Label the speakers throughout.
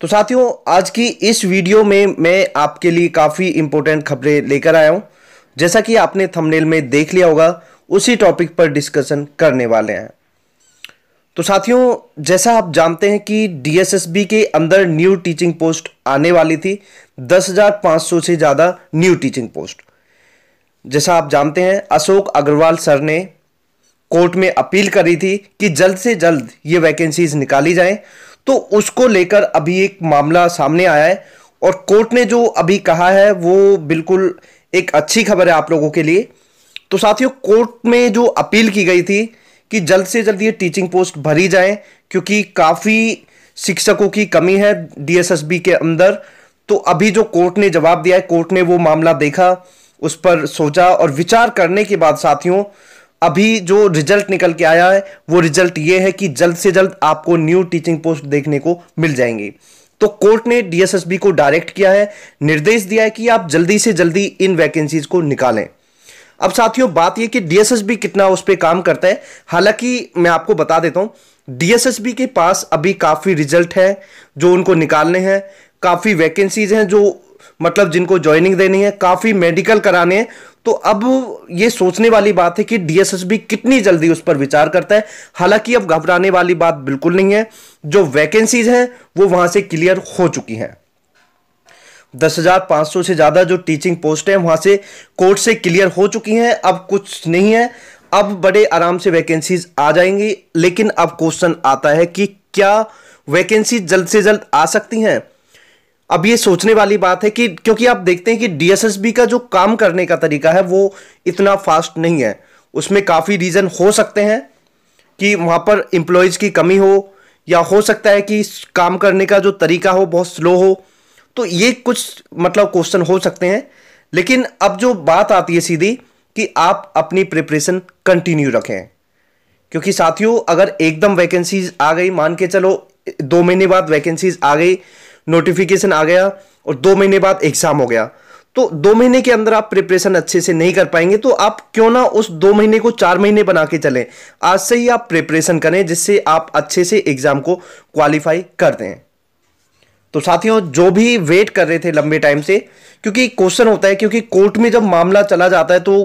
Speaker 1: तो साथियों आज की इस वीडियो में मैं आपके लिए काफ़ी इंपॉर्टेंट खबरें लेकर आया हूं जैसा कि आपने थंबनेल में देख लिया होगा उसी टॉपिक पर डिस्कशन करने वाले हैं तो साथियों जैसा आप जानते हैं कि डीएसएसबी के अंदर न्यू टीचिंग पोस्ट आने वाली थी 10,500 से ज़्यादा न्यू टीचिंग पोस्ट जैसा आप जानते हैं अशोक अग्रवाल सर ने कोर्ट में अपील करी थी कि जल्द से जल्द ये वैकेंसीज निकाली जाएं तो उसको लेकर अभी एक मामला सामने आया है और कोर्ट ने जो अभी कहा है वो बिल्कुल एक अच्छी खबर है आप लोगों के लिए तो साथियों कोर्ट में जो अपील की गई थी कि जल्द से जल्द ये टीचिंग पोस्ट भरी जाए क्योंकि काफ़ी शिक्षकों की कमी है डीएसएसबी के अंदर तो अभी जो कोर्ट ने जवाब दिया है कोर्ट ने वो मामला देखा उस पर सोचा और विचार करने के बाद साथियों अभी जो रिजल्ट निकल के आया है वो रिजल्ट ये है कि जल्द से जल्द आपको न्यू टीचिंग पोस्ट देखने को मिल जाएंगी तो कोर्ट ने डीएसएसबी को डायरेक्ट किया है निर्देश दिया है कि आप जल्दी से जल्दी इन वैकेंसीज को निकालें अब साथियों बात यह कि डीएसएसबी कितना उस पर काम करता है हालांकि मैं आपको बता देता हूं डीएसएसबी के पास अभी काफ़ी रिजल्ट है जो उनको निकालने हैं काफ़ी वैकेंसीज हैं जो मतलब जिनको ज्वाइनिंग देनी है काफ़ी मेडिकल कराने हैं तो अब ये सोचने वाली बात है कि डीएसएसबी कितनी जल्दी उस पर विचार करता है हालांकि अब घबराने वाली बात बिल्कुल नहीं है जो वैकेंसीज हैं वो वहां से क्लियर हो चुकी हैं दस हजार पांच सौ से ज़्यादा जो टीचिंग पोस्ट है वहां से कोर्ट से क्लियर हो चुकी हैं अब कुछ नहीं है अब बड़े आराम से वैकेंसीज आ जाएंगी लेकिन अब क्वेश्चन आता है कि क्या वैकेंसी जल्द से जल्द आ सकती हैं अब ये सोचने वाली बात है कि क्योंकि आप देखते हैं कि डीएसएसबी का जो काम करने का तरीका है वो इतना फास्ट नहीं है उसमें काफ़ी रीज़न हो सकते हैं कि वहाँ पर इंप्लॉयज की कमी हो या हो सकता है कि काम करने का जो तरीका हो बहुत स्लो हो तो ये कुछ मतलब क्वेश्चन हो सकते हैं लेकिन अब जो बात आती है सीधी कि आप अपनी प्रिपरेशन कंटिन्यू रखें क्योंकि साथियों अगर एकदम वैकेंसीज आ गई मान के चलो दो महीने बाद वैकेंसीज आ गई नोटिफिकेशन आ गया और दो महीने बाद एग्जाम हो गया तो दो महीने के अंदर आप प्रिपरेशन अच्छे से नहीं कर पाएंगे तो आप क्यों ना उस दो महीने को चार महीने बना के चलें आज से ही आप प्रिपरेशन करें जिससे आप अच्छे से एग्जाम को क्वालिफाई कर दें तो साथियों जो भी वेट कर रहे थे लंबे टाइम से क्योंकि क्वेश्चन होता है क्योंकि कोर्ट में जब मामला चला जाता है तो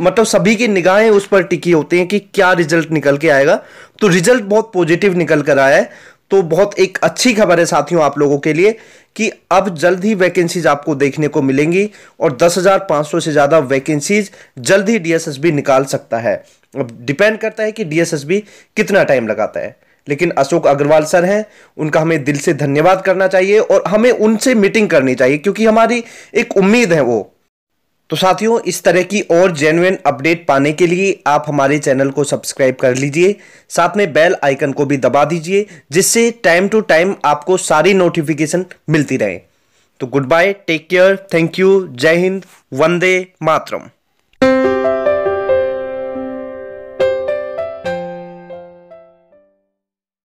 Speaker 1: मतलब सभी की निगाहें उस पर टिकी होती हैं कि क्या रिजल्ट निकल के आएगा तो रिजल्ट बहुत पॉजिटिव निकल कर आया है तो बहुत एक अच्छी खबर है साथियों आप लोगों के लिए कि अब जल्द ही वैकेंसीज आपको देखने को मिलेंगी और 10,500 से ज़्यादा वैकेंसीज जल्द ही डीएसएसबी निकाल सकता है अब डिपेंड करता है कि डीएसएसबी कितना टाइम लगाता है लेकिन अशोक अग्रवाल सर हैं उनका हमें दिल से धन्यवाद करना चाहिए और हमें उनसे मीटिंग करनी चाहिए क्योंकि हमारी एक उम्मीद है वो तो साथियों इस तरह की और जेन्युन अपडेट पाने के लिए आप हमारे चैनल को सब्सक्राइब कर लीजिए साथ में बेल आइकन को भी दबा दीजिए जिससे टाइम टू टाइम आपको सारी नोटिफिकेशन मिलती रहे तो good bye take care thank you जय हिंद वंदे मातरम